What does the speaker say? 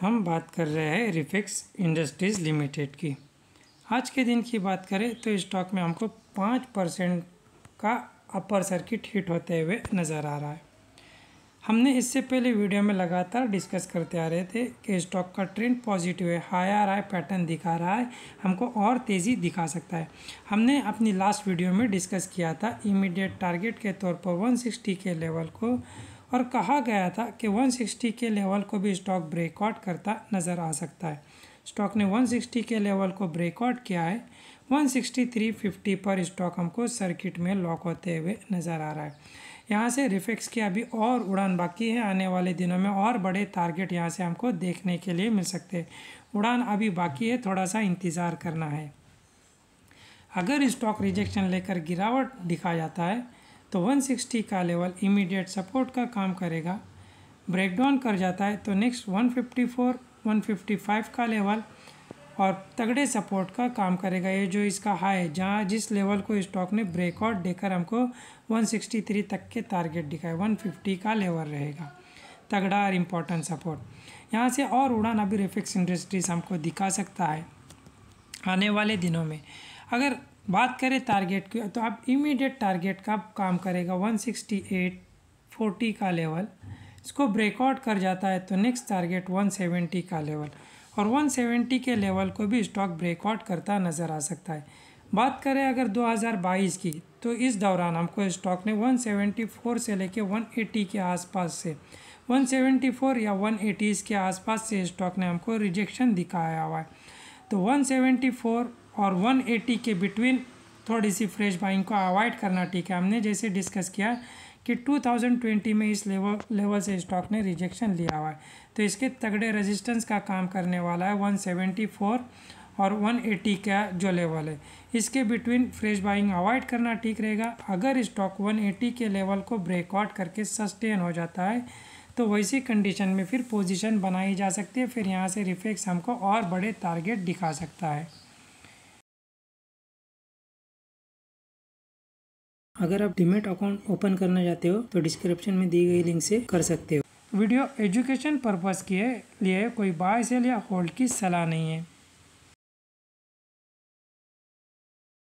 हम बात कर रहे हैं रिफिक्स इंडस्ट्रीज़ लिमिटेड की आज के दिन की बात करें तो स्टॉक में हमको पाँच परसेंट का अपर सर्किट हिट होते हुए नज़र आ रहा है हमने इससे पहले वीडियो में लगातार डिस्कस करते आ रहे थे कि स्टॉक का ट्रेंड पॉजिटिव है हाई आ रहा है पैटर्न दिखा रहा है हमको और तेज़ी दिखा सकता है हमने अपनी लास्ट वीडियो में डिस्कस किया था इमीडिएट टारगेट के तौर पर 160 के लेवल को और कहा गया था कि 160 के लेवल को भी स्टॉक ब्रेकआउट करता नज़र आ सकता है स्टॉक ने 160 के लेवल को ब्रेकआउट किया है 163.50 पर स्टॉक हमको सर्किट में लॉक होते हुए नज़र आ रहा है यहाँ से रिफेक्स की अभी और उड़ान बाकी है आने वाले दिनों में और बड़े टारगेट यहाँ से हमको देखने के लिए मिल सकते हैं उड़ान अभी बाकी है थोड़ा सा इंतज़ार करना है अगर स्टॉक रिजेक्शन लेकर गिरावट दिखा जाता है तो 160 का लेवल इमीडिएट सपोर्ट का काम करेगा ब्रेक डाउन कर जाता है तो नेक्स्ट 154, 155 का लेवल और तगड़े सपोर्ट का काम करेगा ये जो इसका हाई है जहाँ जिस लेवल को स्टॉक ने ब्रेकआउट देकर हमको 163 तक के टारगेट दिखाए 150 का लेवल रहेगा तगड़ा और इम्पोर्टेंट सपोर्ट यहाँ से और उड़ान अभी रेफिक्स इंडस्ट्रीज हमको दिखा सकता है आने वाले दिनों में अगर बात करें टारगेट की तो आप इमीडिएट टारगेट का काम करेगा 168 40 का लेवल इसको ब्रेकआउट कर जाता है तो नेक्स्ट टारगेट 170 का लेवल और 170 के लेवल को भी स्टॉक ब्रेकआउट करता नज़र आ सकता है बात करें अगर 2022 की तो इस दौरान हमको स्टॉक ने 174 से लेके 180 के आसपास से 174 या 180 के आसपास से स्टॉक ने हमको रिजेक्शन दिखाया हुआ है तो 174 और 180 के बिटवीन थोड़ी सी फ्रेश बाइंग को अवॉइड करना ठीक है हमने जैसे डिस्कस किया कि 2020 में इस लेवल लेवल से स्टॉक ने रिजेक्शन लिया हुआ है तो इसके तगड़े रेजिस्टेंस का काम करने वाला है 174 और 180 का जो लेवल है इसके बिटवीन फ्रेश बाइंग अवॉइड करना ठीक रहेगा अगर स्टॉक 180 के लेवल को ब्रेकआउट करके सस्टेन हो जाता है तो वैसी कंडीशन में फिर पोजीशन बनाई जा सकती है फिर यहाँ से रिफ्लेक्स हमको और बड़े टारगेट दिखा सकता है अगर आप डिमेट अकाउंट ओपन करना चाहते हो तो डिस्क्रिप्शन में दी गई लिंक से कर सकते हो वीडियो एजुकेशन पर्पज़ के लिए कोई बाय सेल या होल्ड की सलाह नहीं है